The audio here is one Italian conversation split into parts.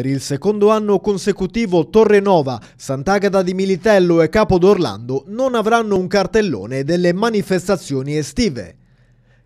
Per il secondo anno consecutivo Torrenova, Sant'Agata di Militello e Capo d'Orlando non avranno un cartellone delle manifestazioni estive.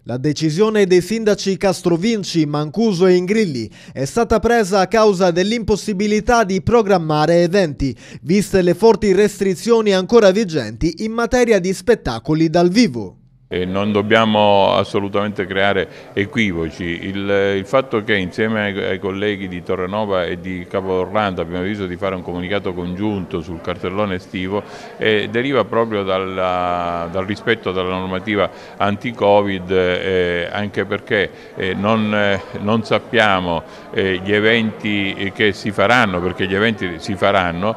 La decisione dei sindaci Castrovinci, Mancuso e Ingrilli è stata presa a causa dell'impossibilità di programmare eventi, viste le forti restrizioni ancora vigenti in materia di spettacoli dal vivo. Eh, non dobbiamo assolutamente creare equivoci. Il, il fatto che insieme ai, ai, colleghi di Torrenova e di Capo Orlando abbiamo deciso di fare un comunicato congiunto sul cartellone estivo eh, deriva proprio dalla, dal rispetto della normativa anti-Covid eh, anche perché eh, non, eh, non, sappiamo eh, gli eventi che si faranno, perché gli eventi si faranno,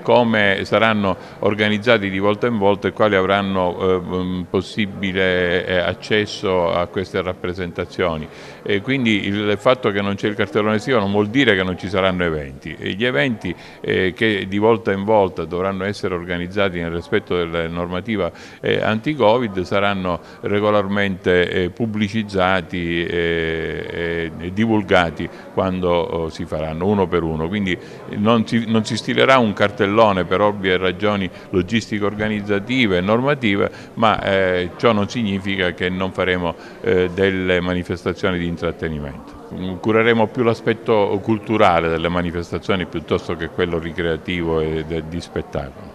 come saranno organizzati di volta in volta e quali avranno possibili possibile eh, accesso a queste rappresentazioni. E quindi il fatto che non c'è il cartellone estivo non vuol dire che non ci saranno eventi. E gli eventi eh, che di volta in volta dovranno essere organizzati nel rispetto della normativa eh, anti-Covid saranno regolarmente pubblicizzati e divulgati quando oh, si faranno uno per uno. Quindi non si, non si stilerà un cartellone per ovvie ragioni logistico-organizzative e normative, ma eh, Ciò non significa che non faremo eh, delle manifestazioni di intrattenimento. Cureremo più l'aspetto culturale delle manifestazioni piuttosto che quello ricreativo e di spettacolo.